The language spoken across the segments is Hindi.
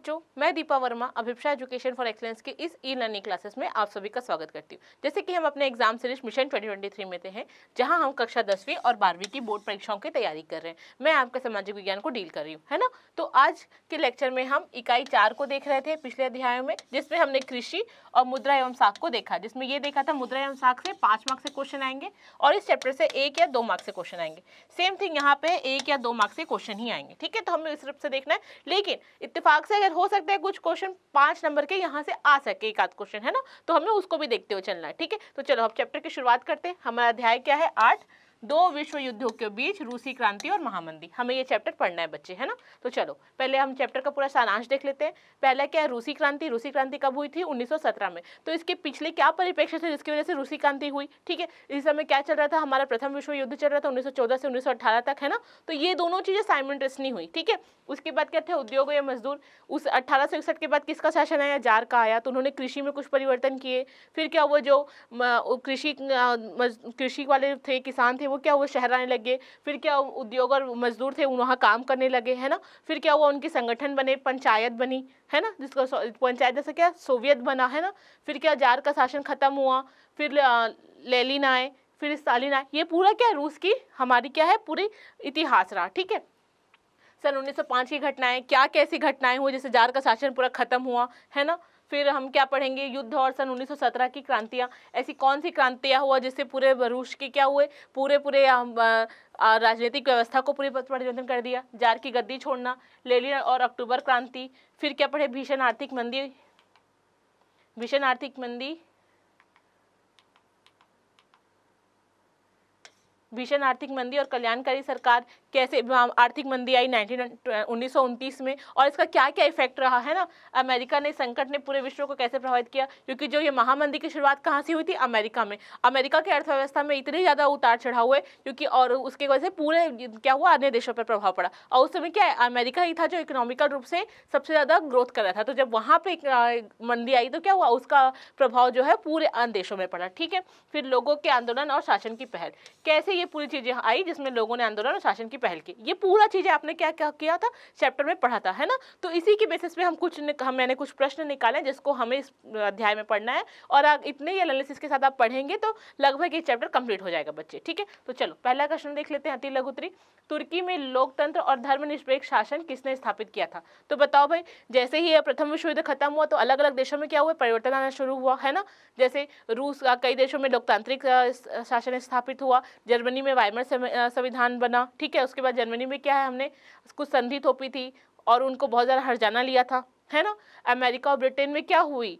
बच्चों मैं Deepa Varma Abhipsa education for excellence के इस ई लर्निंग क्लासेस में आप सभी का स्वागत करती हूँ जैसे कि हम अपने एग्जाम सीरीज मिशन 2023 में थे हैं जहाँ हम कक्षा दसवीं और बारहवीं की बोर्ड परीक्षाओं की तैयारी कर रहे हैं मैं आपके सामाजिक विज्ञान को डील कर रही हूँ है ना तो आज के लेक्चर में हम इकाई चार को देख रहे थे पिछले अध्यायों में जिसमें हमने कृषि और मुद्रा एवं साख को देखा जिसमें ये देखा था मुद्रा एवं साख से पाँच मार्क्स से क्वेश्चन आएंगे और इस चैप्टर से एक या दो मार्क्स से क्वेश्चन आएंगे सेम थिंग यहाँ पे एक या दो मार्क्स से क्वेश्चन ही आएंगे ठीक है तो हमें इस रूप से देखना है लेकिन इतफाक से अगर सर हो सकता है कुछ क्वेश्चन पांच नंबर के यहाँ से आ सके एक आध क्वेश्चन है ना तो हमें उसको भी देखते हुए चलना है ठीक है तो चलो अब चैप्टर की शुरुआत करते हैं हमारा अध्याय क्या है आठ दो विश्व युद्धों के बीच रूसी क्रांति और महामंदी हमें ये चैप्टर पढ़ना है बच्चे है ना तो चलो पहले हम चैप्टर का पूरा सारांश देख लेते हैं पहले क्या है रूसी क्रांति रूसी क्रांति कब हुई थी 1917 में तो इसके पिछले क्या परिप्रेक्ष्य थे जिसकी वजह से रूसी क्रांति हुई ठीक है इस समय क्या चल रहा था हमारा प्रथम विश्व युद्ध चल रहा था उन्नीस से उन्नीस तक है ना तो ये दोनों चीज़ें साइमेंट्रेसनी हुई ठीक है उसके बाद क्या थे उद्योग या मजदूर उस अट्ठारह के बाद किसका शासन आया जार का आया तो उन्होंने कृषि में कुछ परिवर्तन किए फिर क्या हुआ जो कृषि कृषि वाले थे किसान थे वो क्या हुआ शहर आने लगे फिर क्या उद्योग और मजदूर थे वहाँ काम करने लगे है ना फिर क्या हुआ उनके संगठन बने पंचायत बनी है ना जिसको पंचायत जैसा क्या सोवियत बना है ना फिर क्या जार का शासन खत्म हुआ फिर लेलिन आए फिर स्टालिन आए ये पूरा क्या रूस की हमारी क्या है पूरी इतिहास रहा ठीक है सन 1905 की घटनाएं क्या कैसी घटनाएं हुई जैसे जार का शासन पूरा खत्म हुआ है ना फिर हम क्या पढ़ेंगे युद्ध और सन 1917 की क्रांतियाँ ऐसी कौन सी क्रांतियाँ हुआ जिससे पूरे रूस के क्या हुए पूरे पूरे राजनीतिक व्यवस्था को पूरी परिवर्तन कर दिया जार की गद्दी छोड़ना लेलिन और अक्टूबर क्रांति फिर क्या पढ़े भीषण आर्थिक मंदी भीषण आर्थिक मंदी भीषण आर्थिक मंदी और कल्याणकारी सरकार कैसे आर्थिक मंदी आई नाइनटीन उन्नीस में और इसका क्या क्या इफेक्ट रहा है ना अमेरिका ने संकट ने पूरे विश्व को कैसे प्रभावित किया क्योंकि जो ये महामंदी की शुरुआत कहाँ से हुई थी अमेरिका में अमेरिका की अर्थव्यवस्था में इतने ज़्यादा उतार चढ़ाव हुए क्योंकि और उसके वजह से पूरे क्या हुआ अन्य देशों पर प्रभाव पड़ा और उस समय क्या है अमेरिका ही था जो इकोनॉमिकल रूप से सबसे ज़्यादा ग्रोथ कर रहा था तो जब वहाँ पर मंदी आई तो क्या हुआ उसका प्रभाव जो है पूरे अन्य देशों में पड़ा ठीक है फिर लोगों के आंदोलन और शासन की पहल कैसे ये पूरी चीज़ें आई जिसमें लोगों ने आंदोलन और शासन की पहल की ये पूरा चीज़ें आपने क्या क्या किया था चैप्टर में पढ़ा था है ना तो इसी के बेसिस पे हम कुछ हम मैंने कुछ प्रश्न निकाले जिसको हमें इस अध्याय में पढ़ना है और इतने ही एनालिसिस के साथ आप पढ़ेंगे तो लगभग ये चैप्टर कंप्लीट हो जाएगा बच्चे ठीक है तो चलो पहला क्वेश्चन देख लेते हैं अति लघुत्री तुर्की में लोकतंत्र और धर्मनिरपेक्ष शासन किसने स्थापित किया था तो बताओ भाई जैसे ही प्रथम विश्व युद्ध खत्म हुआ तो अलग अलग देशों में क्या हुआ परिवर्तन आना शुरू हुआ है ना जैसे रूस कई देशों में लोकतांत्रिक शासन स्थापित हुआ जर्मनी जर्मनी में वाइमर संविधान बना ठीक है उसके बाद जर्मनी में क्या है हमने कुछ संधि थोपी थी और उनको बहुत ज़्यादा हरजाना लिया था है ना अमेरिका और ब्रिटेन में क्या हुई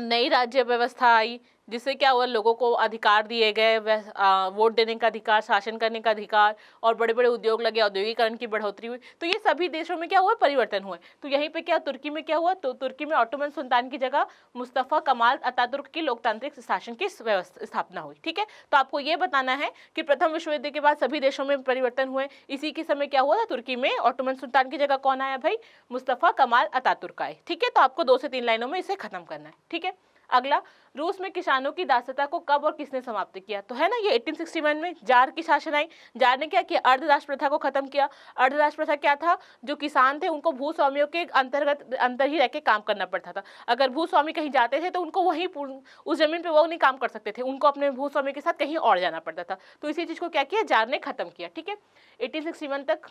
नई राज्य व्यवस्था आई जिससे क्या हुआ लोगों को अधिकार दिए गए वह वोट देने का अधिकार शासन करने का अधिकार और बड़े बड़े उद्योग लगे औद्योगिकरण की बढ़ोतरी हुई तो ये सभी देशों में क्या हुआ परिवर्तन हुए तो यहीं पे क्या तुर्की में क्या हुआ तो तुर्की में ऑटोमन सुल्तान की जगह मुस्तफ़ा कमाल अतातुर्क की लोकतांत्रिक शासन की स्थापना हुई ठीक है तो आपको ये बताना है कि प्रथम विश्व युद्ध के बाद सभी देशों में परिवर्तन हुए इसी के समय क्या हुआ था तुर्की में ऑटोमन सुल्तान की जगह कौन आया भाई मुस्तफ़ा कमाल अतातुर्क आए ठीक है तो आपको दो से तीन लाइनों में इसे खत्म करना है ठीक है अगला रूस में किसानों की दासता को कब और किसने समाप्त किया तो है ना ये 1861 में जार की शासन आई जार ने क्या किया अर्धराष्ट्र प्रथा को खत्म किया अर्धराष्ट्र प्रथा क्या था जो किसान थे उनको भूस्वामियों के अंतर्गत अंतर ही रहकर काम करना पड़ता था अगर भूस्वामी कहीं जाते थे तो उनको वहीं उस जमीन पर वो नहीं काम कर सकते थे उनको अपने भूस्वामी के साथ कहीं और जाना पड़ता था तो इसी चीज़ को क्या किया जार ने खत्म किया ठीक है एटीन तक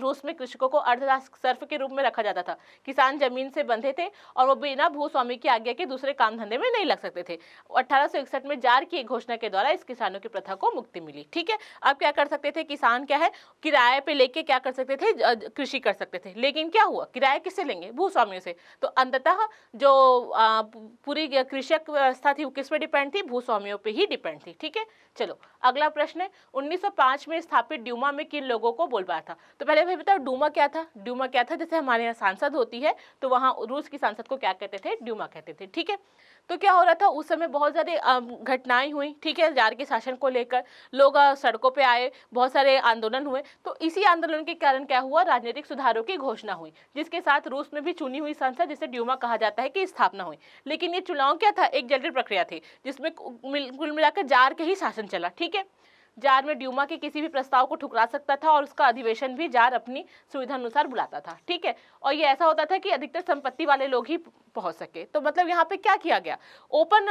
रूस में कृषकों को अर्धदास सर्फ के रूप में रखा जाता था किसान जमीन से बंधे थे और वो बिना भूस्वामी की आज्ञा के दूसरे काम धंधे में नहीं लग सकते थे अठारह में जार की एक घोषणा के द्वारा इस किसानों की प्रथा को मुक्ति मिली ठीक है अब क्या कर सकते थे किसान क्या है किराए पे लेके क्या कर सकते थे कृषि कर सकते थे लेकिन क्या हुआ किराया किससे लेंगे भूस्वामियों से तो अंततः जो पूरी कृषक व्यवस्था थी वो किस पर डिपेंड थी भूस्वामियों पर ही डिपेंड थी ठीक है चलो अगला प्रश्न है 1905 में स्थापित ड्यूमा में किन लोगों को पाया था तो पहले भाई बताओ ड्यूमा क्या था ड्यूमा क्या था जैसे हमारे यहाँ सांसद होती है तो वहाँ रूस की सांसद को क्या कहते थे ड्यूमा कहते थे ठीक है तो क्या हो रहा था उस समय बहुत सारी घटनाएं हुई ठीक है जार के शासन को लेकर लोग सड़कों पर आए बहुत सारे आंदोलन हुए तो इसी आंदोलन के कारण क्या हुआ राजनीतिक सुधारों की घोषणा हुई जिसके साथ रूस में भी चुनी हुई संस्था जिसे ड्यूमा कहा जाता है की स्थापना हुई लेकिन ये चुनाव क्या था एक जटिल प्रक्रिया थी जिसमें कुल मिलाकर जार के ही शासन चला ठीक है जार में ड्यूमा के किसी भी प्रस्ताव को ठुकरा सकता था और उसका अधिवेशन भी जार अपनी सुविधा अनुसार बुलाता था ठीक है और ये ऐसा होता था कि अधिकतर संपत्ति वाले लोग ही पहुंच सके तो मतलब यहाँ पे क्या किया गया ओपन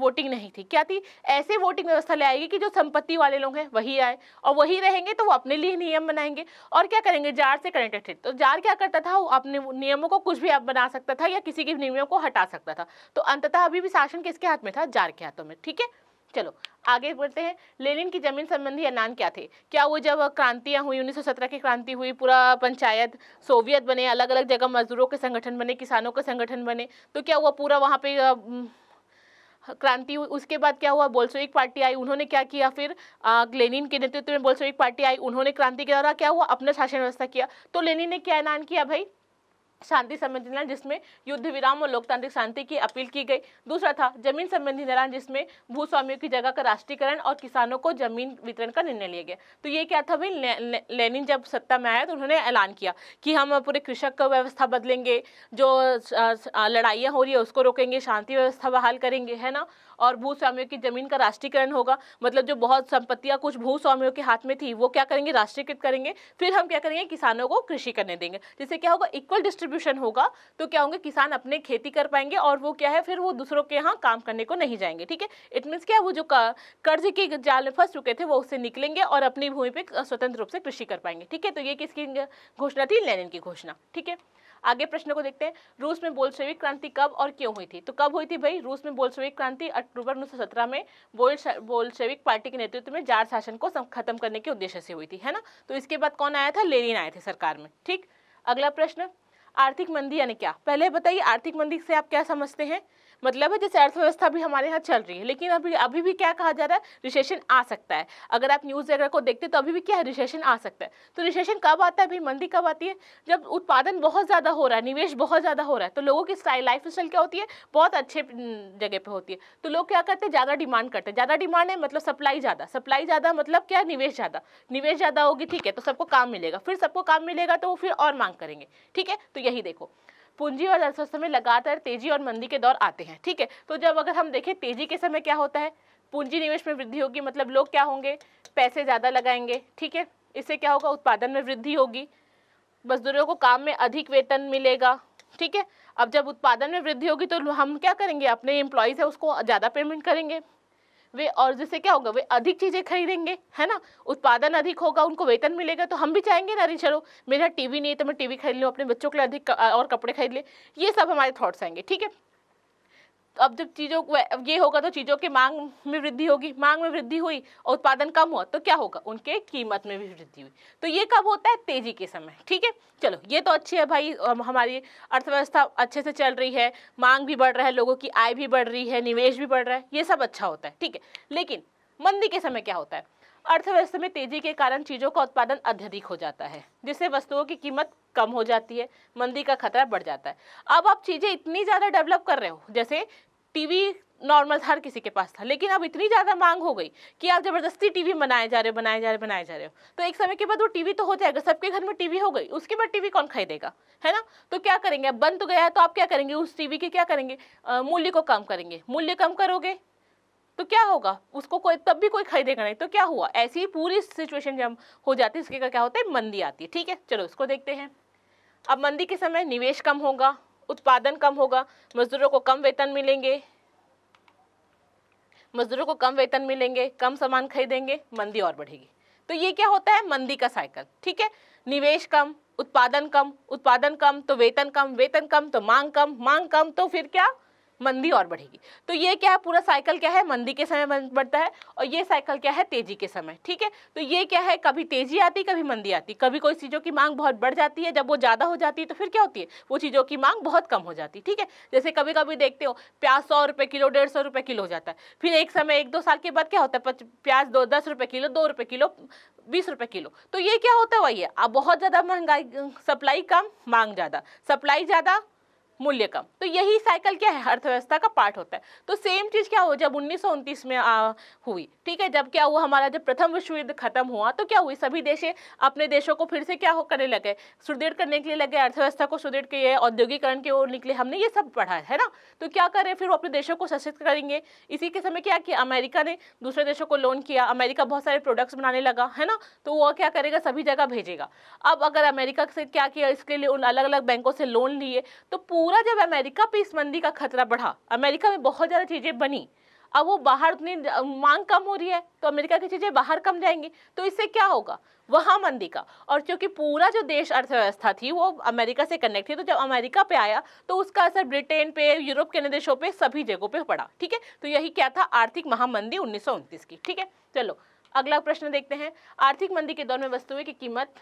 वोटिंग नहीं थी क्या थी ऐसे वोटिंग व्यवस्था ले आएगी कि जो संपत्ति वाले लोग हैं वही आए और वही रहेंगे तो वो अपने लिए नियम बनाएंगे और क्या करेंगे जार से कनेक्टेड थे तो जार क्या करता था वो अपने नियमों को कुछ भी आप बना सकता था या किसी के नियमों को हटा सकता था तो अंततः अभी भी शासन किसके हाथ में था जार के हाथों में ठीक है चलो आगे बढ़ते हैं लेनिन की जमीन संबंधी अनान क्या थे क्या वो जब क्रांतियाँ हुई 1917 की क्रांति हुई पूरा पंचायत सोवियत बने अलग अलग जगह मजदूरों के संगठन बने किसानों के संगठन बने तो क्या हुआ पूरा वहाँ पे क्रांति हुई उसके बाद क्या हुआ बोल्सोविक पार्टी आई उन्होंने क्या किया फिर आ, लेनिन के नेतृत्व में बोल्सोविक पार्टी आई उन्होंने क्रांति के द्वारा क्या हुआ अपना शासन व्यवस्था किया तो लेनिन ने क्या ऐलान किया भाई शांति संबंधी निर्णय जिसमें युद्ध विराम और लोकतांत्रिक शांति की अपील की गई दूसरा था जमीन संबंधी निर्णय जिसमें भूस्वामियों की जगह का राष्ट्रीयकरण और किसानों को जमीन वितरण का निर्णय लिया गया तो ये क्या था भाई ले, ले, लेनिन जब सत्ता में आया तो उन्होंने ऐलान किया कि हम पूरे कृषक का व्यवस्था बदलेंगे जो लड़ाइयाँ हो रही है उसको रोकेंगे शांति व्यवस्था बहाल करेंगे है ना और भूस्वामियों की जमीन का राष्ट्रीयकरण होगा मतलब जो बहुत संपत्तियां कुछ भूस्वामियों के हाथ में थी वो क्या करेंगे राष्ट्रीयकृत करेंगे फिर हम क्या करेंगे किसानों को कृषि करने देंगे जिससे क्या होगा इक्वल डिस्ट्रीब्यूशन होगा तो क्या होंगे किसान अपने खेती कर पाएंगे और वो क्या है फिर वो दूसरों के यहाँ काम करने को नहीं जाएंगे ठीक है इट मीन्स क्या वो जो कर्ज के जाल में फंस चुके थे वो उससे निकलेंगे और अपनी भूमि पर स्वतंत्र रूप से कृषि कर पाएंगे ठीक है तो ये किसकी घोषणा थी लेनिन की घोषणा ठीक है आगे प्रश्न को देखते हैं रूस में बोल्शेविक क्रांति कब और क्यों हुई थी तो कब हुई थी भाई रूस में बोल्शेविक क्रांति अक्टूबर उन्नीस में बोल बोल्शेविक पार्टी के नेतृत्व में जार शासन को खत्म करने के उद्देश्य से हुई थी है ना तो इसके बाद कौन आया था लेनिन आए थे सरकार में ठीक अगला प्रश्न आर्थिक मंदी यानी क्या पहले बताइए आर्थिक मंदी से आप क्या समझते हैं मतलब है जैसे अर्थव्यवस्था भी हमारे यहाँ चल रही है लेकिन अभी अभी भी क्या कहा जा रहा है रिसेशन आ सकता है अगर आप न्यूज़ वगैरह को देखते तो अभी भी क्या है रिसेशन आ सकता है तो रिसेशन कब आता है भाई मंदी कब आती है जब उत्पादन बहुत ज़्यादा हो रहा है निवेश बहुत ज़्यादा हो रहा है तो लोगों की स्टाइल लाइफ स्टाइल क्या होती है बहुत अच्छे जगह पर होती है तो लोग क्या करते हैं ज़्यादा डिमांड करते हैं ज़्यादा डिमांड है मतलब सप्लाई ज़्यादा सप्लाई ज़्यादा मतलब क्या निवेश ज़्यादा निवेश ज़्यादा होगी ठीक है तो सबको काम मिलेगा फिर सबको काम मिलेगा तो वो फिर और मांग करेंगे ठीक है तो यही देखो पूंजी और अर्थव्यवस्था में लगातार तेजी और मंदी के दौर आते हैं ठीक है तो जब अगर हम देखें तेजी के समय क्या होता है पूंजी निवेश में वृद्धि होगी मतलब लोग क्या होंगे पैसे ज़्यादा लगाएंगे ठीक है इससे क्या होगा उत्पादन में वृद्धि होगी मजदूरों को काम में अधिक वेतन मिलेगा ठीक है अब जब उत्पादन में वृद्धि होगी तो हम क्या करेंगे अपने एम्प्लॉयज़ है उसको ज़्यादा पेमेंट करेंगे वे और जिससे क्या होगा वे अधिक चीज़ें खरीदेंगे है ना उत्पादन अधिक होगा उनको वेतन मिलेगा तो हम भी चाहेंगे ना अरे चलो मेरा टीवी नहीं है तो मैं टीवी खरीद लूँ अपने बच्चों के लिए अधिक और कपड़े खरीद ले ये सब हमारे थॉट्स आएंगे ठीक है अब जब चीज़ों ये होगा तो चीज़ों की मांग में वृद्धि होगी मांग में वृद्धि हुई और उत्पादन कम हुआ तो क्या होगा उनके कीमत में भी वृद्धि हुई तो ये कब होता है तेजी के समय ठीक है चलो ये तो अच्छी है भाई हमारी अर्थव्यवस्था अच्छे से चल रही है मांग भी बढ़ रहा है लोगों की आय भी बढ़ रही है निवेश भी बढ़ रहा है ये सब अच्छा होता है ठीक है लेकिन मंदी के समय क्या होता है अर्थव्यवस्था में तेजी के कारण चीज़ों का उत्पादन अत्यधिक हो जाता है जिससे वस्तुओं की कीमत कम हो जाती है मंदी का खतरा बढ़ जाता है अब आप चीज़ें इतनी ज़्यादा डेवलप कर रहे हो जैसे टीवी नॉर्मल हर किसी के पास था लेकिन अब इतनी ज़्यादा मांग हो गई कि आप ज़बरदस्ती टीवी बनाए जा रहे हो बनाए जा रहे हो बनाए जा रहे हो तो एक समय के बाद वो टीवी तो हो जाएगा सबके घर में टीवी हो गई उसके बाद टीवी कौन खरीदेगा है ना तो क्या करेंगे अब बंद तो गया है तो आप क्या करेंगे उस टीवी के क्या करेंगे मूल्य को कम करेंगे मूल्य कम करोगे क्या होगा उसको कोई तब भी कोई खरीदेगा नहीं तो क्या हुआ ऐसी पूरी सिचुएशन जब हो जाती है इसके क्या होता है मंदी आती है ठीक है चलो इसको देखते हैं अब मंदी के समय निवेश कम होगा उत्पादन कम होगा मजदूरों को कम वेतन मिलेंगे मजदूरों को कम वेतन मिलेंगे कम सामान खरीदेंगे मंदी और बढ़ेगी तो ये क्या होता है मंदी का साइकिल ठीक है निवेश कम उत्पादन कम उत्पादन कम तो वेतन कम वेतन कम तो मांग कम मांग कम तो फिर क्या मंदी और बढ़ेगी तो ये क्या है पूरा साइकिल क्या है मंदी के समय बढ़ता है और ये साइकिल क्या है तेजी के समय ठीक है तो ये क्या है कभी तेजी आती कभी मंदी आती कभी कोई चीज़ों की मांग बहुत बढ़ जाती है जब वो ज़्यादा हो जाती है तो फिर क्या होती है वो चीज़ों की मांग बहुत कम हो जाती है ठीक है जैसे कभी कभी देखते हो प्याज सौ रुपये किलो डेढ़ सौ रुपये किलो हो जाता है फिर एक समय एक दो साल के बाद क्या होता है प्याज दो दस रुपये किलो दो रुपये किलो बीस रुपये किलो तो ये क्या होता है वही है अब बहुत ज़्यादा महंगाई सप्लाई कम मांग ज़्यादा सप्लाई ज़्यादा मूल्य कम तो यही साइकिल क्या है अर्थव्यवस्था का पार्ट होता है तो सेम चीज़ क्या हो जब उन्नीस में आ, हुई ठीक है जब क्या हुआ हमारा जब प्रथम विश्व युद्ध खत्म हुआ तो क्या हुई सभी देश अपने देशों को फिर से क्या हो करने लगे सुदृढ़ करने के लिए लगे अर्थव्यवस्था को सुदृढ़ किए औद्योगिकरण की ओर निकले हमने ये सब पढ़ा है ना तो क्या करें फिर वो अपने देशों को सशक्त करेंगे इसी के समय क्या किया अमेरिका ने दूसरे देशों को लोन किया अमेरिका बहुत सारे प्रोडक्ट्स बनाने लगा है ना तो वो क्या करेगा सभी जगह भेजेगा अब अगर अमेरिका से क्या किया इसके लिए उन अलग अलग बैंकों से लोन लिए तो पूरे पूरा जब अमेरिका पे इस मंदी का खतरा बढ़ा अमेरिका में बहुत ज़्यादा चीज़ें बनी अब वो बाहर उतनी मांग कम हो रही है तो अमेरिका की चीज़ें बाहर कम जाएंगी तो इससे क्या होगा वहाँ मंदी का और क्योंकि पूरा जो देश अर्थव्यवस्था थी वो अमेरिका से कनेक्ट थी तो जब अमेरिका पे आया तो उसका असर ब्रिटेन पे यूरोप के देशों पर सभी जगहों पर पड़ा ठीक है तो यही क्या था आर्थिक महामंदी उन्नीस की ठीक है चलो अगला प्रश्न देखते हैं आर्थिक मंदी के दौर में वस्तुएं की कीमत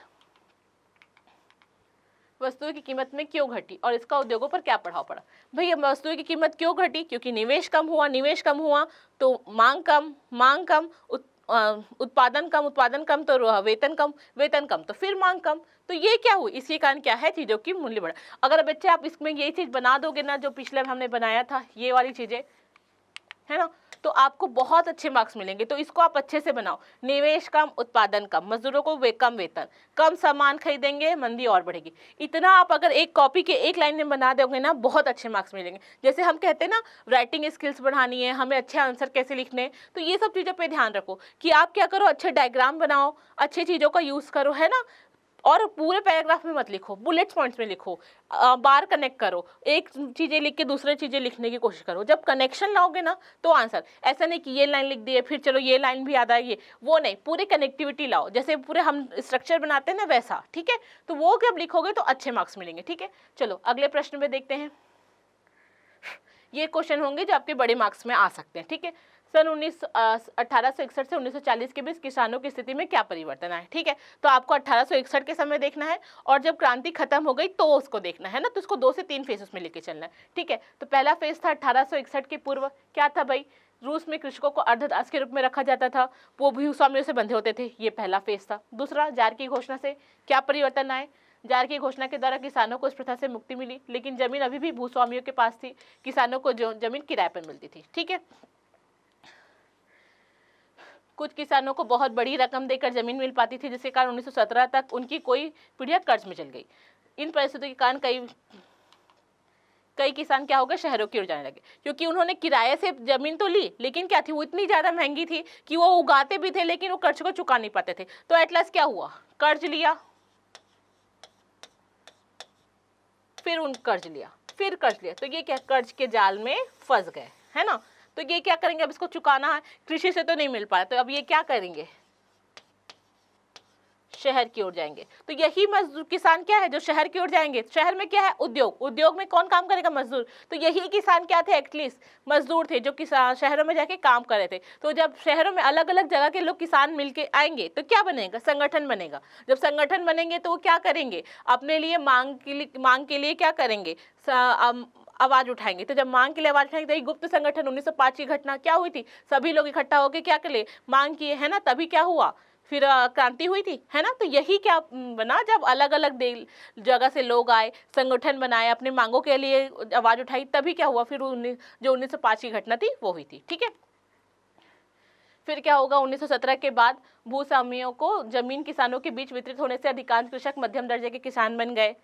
वस्तुओं की कीमत में क्यों घटी और इसका उद्योगों पर क्या प्रभाव पड़ा भैया वस्तुओं की कीमत क्यों घटी क्योंकि निवेश कम हुआ निवेश कम हुआ तो मांग कम मांग कम उत, आ, उत्पादन कम उत्पादन कम तो वेतन कम वेतन कम तो फिर मांग कम तो ये क्या हुई इसके कारण क्या है चीज़ों की मूल्य बढ़ा अगर बच्चे आप इसमें यही चीज़ बना दोगे ना जो पिछले हमने बनाया था ये वाली चीज़ें है ना तो आपको बहुत अच्छे मार्क्स मिलेंगे तो इसको आप अच्छे से बनाओ निवेश कम उत्पादन कम मजदूरों को वे कम वेतन कम सामान खरीदेंगे मंदी और बढ़ेगी इतना आप अगर एक कॉपी के एक लाइन में बना दोगे ना बहुत अच्छे मार्क्स मिलेंगे जैसे हम कहते हैं ना राइटिंग स्किल्स बढ़ानी है हमें अच्छे आंसर कैसे लिखने हैं तो ये सब चीज़ों पर ध्यान रखो कि आप क्या करो अच्छे डायग्राम बनाओ अच्छी चीज़ों का यूज़ करो है ना और पूरे पैराग्राफ में मत लिखो बुलेट पॉइंट्स में लिखो आ, बार कनेक्ट करो एक चीज़ें लिख के दूसरे चीज़ें लिखने की कोशिश करो जब कनेक्शन लाओगे ना तो आंसर ऐसा नहीं कि ये लाइन लिख दिए फिर चलो ये लाइन भी याद आएगी वो नहीं पूरी कनेक्टिविटी लाओ जैसे पूरे हम स्ट्रक्चर बनाते हैं ना वैसा ठीक है तो वो जब लिखोगे तो अच्छे मार्क्स मिलेंगे ठीक है चलो अगले प्रश्न में देखते हैं ये क्वेश्चन होंगे जो आपके बड़े मार्क्स में आ सकते हैं ठीक है सन उन्नीस अठारह से उन्नीस के बीच किसानों की स्थिति में क्या परिवर्तन आए ठीक है तो आपको अठारह के समय देखना है और जब क्रांति खत्म हो गई तो उसको देखना है ना तो उसको दो से तीन फेज उसमें लेके चलना है ठीक है तो पहला फेज था अठारह के पूर्व क्या था भाई रूस में कृषकों को अर्धदास के रूप में रखा जाता था वो भी स्वामियों से बंधे होते थे ये पहला फेज था दूसरा जार की घोषणा से क्या परिवर्तन आए जार की घोषणा के द्वारा किसानों को इस प्रथा से मुक्ति मिली लेकिन जमीन अभी भी भूस्वामियों के पास थी किसानों को जमीन किराए पर मिलती थी ठीक है कुछ किसानों को बहुत बड़ी रकम देकर ज़मीन मिल पाती थी जिसके कारण 1917 तक उनकी कोई पीढ़िया कर्ज में चल गई इन परिस्थितियों के कारण कई कई किसान क्या हो गए शहरों की ओर जाने लगे क्योंकि उन्होंने किराए से जमीन तो ली लेकिन क्या थी वो इतनी ज़्यादा महंगी थी कि वो उगाते भी थे लेकिन वो कर्ज को चुका नहीं पाते थे तो एटलास्ट क्या हुआ कर्ज लिया फिर उन कर्ज लिया फिर कर्ज लिया तो ये क्या कर्ज के जाल में फंस गए है ना तो ये क्या करेंगे अब इसको चुकाना है कृषि से तो नहीं मिल पाया तो अब ये क्या करेंगे शहर की ओर जाएंगे तो यही मजदूर किसान क्या है जो शहर की ओर जाएंगे शहर में क्या है उद्योग उद्योग में कौन काम करेगा मजदूर तो यही किसान क्या थे एटलीस्ट मजदूर थे जो किसान शहरों में जाके काम कर रहे थे तो जब शहरों में अलग अलग जगह के लोग किसान मिलके आएंगे तो क्या बनेगा संगठन बनेगा जब संगठन बनेंगे तो वो क्या करेंगे अपने लिए मांग के लिए मांग के लिए क्या करेंगे आवाज उठाएंगे तो जब मांग के लिए आवाज उठाएंगे तो गुप्त संगठन उन्नीस की घटना क्या हुई थी सभी लोग इकट्ठा होकर क्या कर ले मांग किए है ना तभी क्या हुआ फिर क्रांति हुई थी है ना तो यही क्या बना जब अलग अलग जगह से लोग आए संगठन बनाए अपने मांगों के लिए आवाज़ उठाई तभी क्या हुआ फिर जो उन्नीस की घटना थी वो हुई थी ठीक है फिर क्या होगा 1917 के बाद भूस्वामियों को जमीन किसानों के बीच वितरित होने से अधिकांश कृषक मध्यम दर्जे के किसान बन गए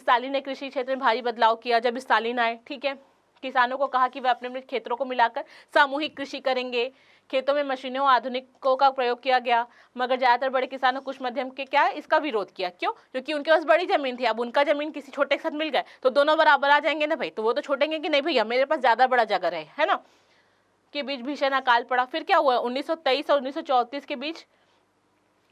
स्टालिन ने कृषि क्षेत्र में भारी बदलाव किया जब स्टालिन आए ठीक है किसानों को कहा कि वे अपने अपने खेतों को मिलाकर सामूहिक कृषि करेंगे खेतों में मशीनों आधुनिकों का प्रयोग किया गया मगर ज़्यादातर बड़े किसानों कुछ मध्यम के क्या इसका विरोध किया क्यों क्योंकि उनके पास बड़ी जमीन थी अब उनका जमीन किसी छोटे के साथ मिल गए तो दोनों बराबर आ जाएंगे ना भाई तो वो तो छोटेंगे कि नहीं भैया मेरे पास ज़्यादा बड़ा जगह है है ना के बीच भीषण अकाल पड़ा फिर क्या हुआ उन्नीस और उन्नीस के बीच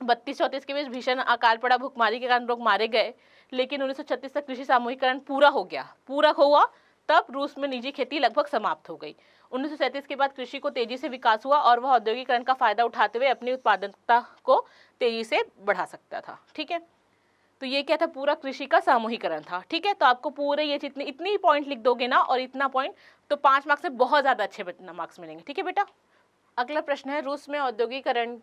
बत्तीस चौंतीस के बीच भीषण अकाल पड़ा भुखमारी के कारण लोग मारे गए लेकिन 1936 तक कृषि सामूहिकरण पूरा हो गया पूरा हुआ तब रूस में निजी खेती लगभग समाप्त हो गई 1937 के बाद कृषि को तेजी से विकास हुआ और वह औद्योगिकरण का फायदा उठाते हुए अपनी उत्पादकता को तेजी से बढ़ा सकता था ठीक है तो ये क्या था पूरा कृषि का सामूहिकरण था ठीक है तो आपको पूरे ये जितने इतनी पॉइंट लिख दोगे ना और इतना पॉइंट तो पाँच मार्क्स से बहुत ज़्यादा अच्छे मार्क्स मिलेंगे ठीक है बेटा अगला प्रश्न है रूस में औद्योगिकरण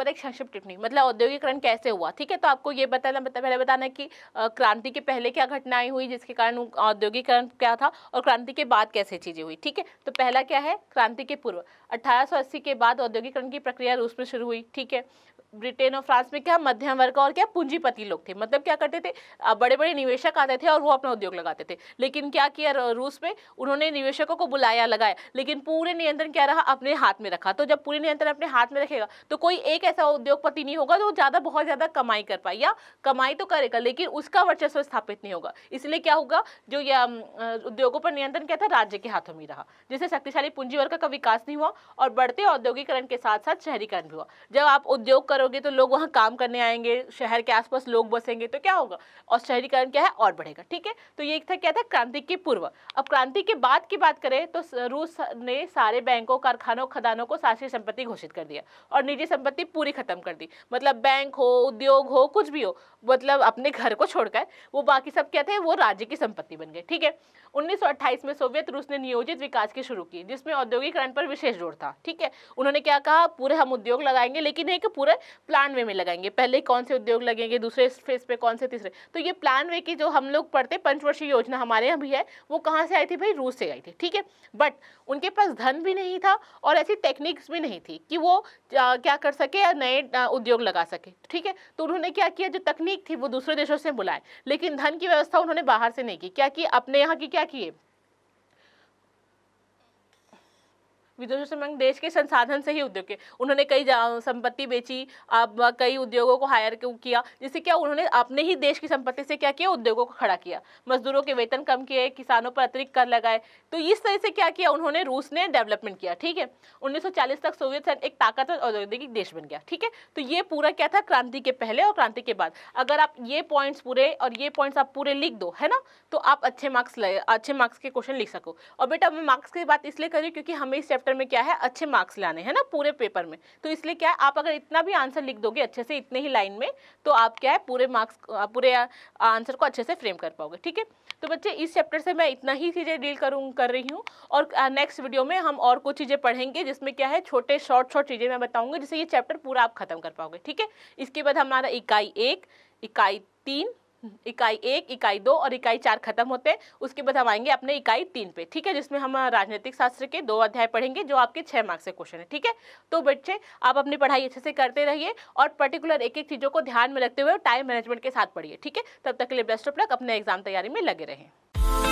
पर एक संक्षिप्त टिप्पणी मतलब औद्योगिकरण कैसे हुआ ठीक है तो आपको ये बताना मतलब पहले बताना कि क्रांति के पहले क्या घटनाएं हुई जिसके कारण औद्योगिकरण क्या था और क्रांति के बाद कैसे चीज़ें हुई ठीक है तो पहला क्या है क्रांति के पूर्व 1880 के बाद औद्योगिकरण की प्रक्रिया रूस में शुरू हुई ठीक है ब्रिटेन और फ्रांस में क्या मध्यम वर्ग और क्या पूंजीपति लोग थे मतलब क्या करते थे बड़े बड़े निवेशक आते थे और वो अपना उद्योग लगाते थे लेकिन क्या किया रूस में उन्होंने निवेशकों को बुलाया लगाया लेकिन पूरे नियंत्रण क्या रहा अपने हाथ में रखा तो जब पूरे नियंत्रण अपने हाथ में रखेगा तो कोई एक ऐसा उद्योगपति नहीं होगा जो तो ज़्यादा बहुत ज़्यादा कमाई कर पाए या कमाई तो करेगा लेकिन उसका वर्चस्व स्थापित नहीं होगा इसलिए क्या होगा जो यह उद्योगों पर नियंत्रण क्या था राज्य के हाथों में रहा जिससे शक्तिशाली पूंजी वर्ग का विकास नहीं हुआ और बढ़ते औद्योगिकरण के साथ साथ शहरीकरण भी हुआ जब आप उद्योग करोगे तो लोग वहां काम करने आएंगे शहर के आसपास लोग बसेंगे तो क्या होगा और शहरीकरण क्या है और बढ़ेगा ठीक है तो ये था क्या था क्रांति के पूर्व अब क्रांति के बाद की बात करें तो रूस ने सारे बैंकों कारखानों खदानों को शासकीय संपत्ति घोषित कर दिया और निजी संपत्ति पूरी ख़त्म कर दी मतलब बैंक हो उद्योग हो कुछ भी हो मतलब अपने घर को छोड़कर वो बाकी सब क्या थे वो राज्य की संपत्ति बन गए ठीक है 1928 में सोवियत रूस ने नियोजित विकास की शुरू की जिसमें औद्योगिकरण पर विशेष जोर था ठीक है उन्होंने क्या कहा पूरे हम उद्योग लगाएंगे लेकिन एक पूरे प्लान वे में लगाएंगे पहले कौन से उद्योग लगेंगे दूसरे फेज पे कौन से तीसरे तो ये प्लान वे की जो हम लोग पढ़ते पंचवर्षीय योजना हमारे यहाँ भी है वो कहाँ से आई थी भाई रूस से आई थी ठीक है बट उनके पास धन भी नहीं था और ऐसी टेक्निक्स भी नहीं थी कि वो क्या कर सके या नए उद्योग लगा सके ठीक है तो उन्होंने क्या किया जो तकनीक थी वो दूसरे देशों से बुलाए लेकिन धन की व्यवस्था उन्होंने बाहर से नहीं की क्या कि अपने यहाँ की क्या क्या किए विदेशों से मांग देश के संसाधन से ही उद्योग के उन्होंने कई संपत्ति बेची अब कई उद्योगों को हायर किया जिससे क्या उन्होंने अपने ही देश की संपत्ति से क्या किया उद्योगों को खड़ा किया मजदूरों के वेतन कम किए किसानों पर अतिरिक्त कर लगाए तो इस तरह से क्या किया उन्होंने रूस ने डेवलपमेंट किया ठीक है उन्नीस तक सोवियत संघ एक ताकतवर औद्योगिक देश बन गया ठीक है तो ये पूरा क्या था क्रांति के पहले और क्रांति के बाद अगर आप ये पॉइंट्स पूरे और ये पॉइंट्स आप पूरे लिख दो है ना तो आप अच्छे मार्क्स अच्छे मार्क्स के क्वेश्चन लिख सको और बेटा मैं मार्क्स की बात इसलिए करी क्योंकि हमें इस चैप्टर चैप्टर में क्या है अच्छे मार्क्स लाने हैं ना पूरे पेपर में तो इसलिए क्या है आप अगर इतना भी आंसर लिख दोगे अच्छे से इतने ही लाइन में तो आप क्या है पूरे मार्क्स पूरे आंसर को अच्छे से फ्रेम कर पाओगे ठीक है तो बच्चे इस चैप्टर से मैं इतना ही चीज़ें डील करूँ कर रही हूँ और नेक्स्ट वीडियो में हम और कुछ चीज़ें पढ़ेंगे जिसमें क्या है छोटे शॉर्ट शॉर्ट चीज़ें मैं बताऊँगी जिससे ये चैप्टर पूरा आप खत्म कर पाओगे ठीक है इसके बाद हमारा इकाई एक इकाई तीन इकाई एक इकाई दो और इकाई चार खत्म होते हैं उसके बाद हम आएंगे अपने इकाई तीन पे ठीक है जिसमें हम राजनीतिक शास्त्र के दो अध्याय पढ़ेंगे जो आपके छः मार्क्स के क्वेश्चन है ठीक है तो बच्चे आप अपनी पढ़ाई अच्छे से करते रहिए और पर्टिकुलर एक एक चीज़ों को ध्यान में रखते हुए टाइम मैनेजमेंट के साथ पढ़िए ठीक है तब तक के लिए बेस्ट ऑफ लक अपने एग्जाम तैयारी में लगे रहें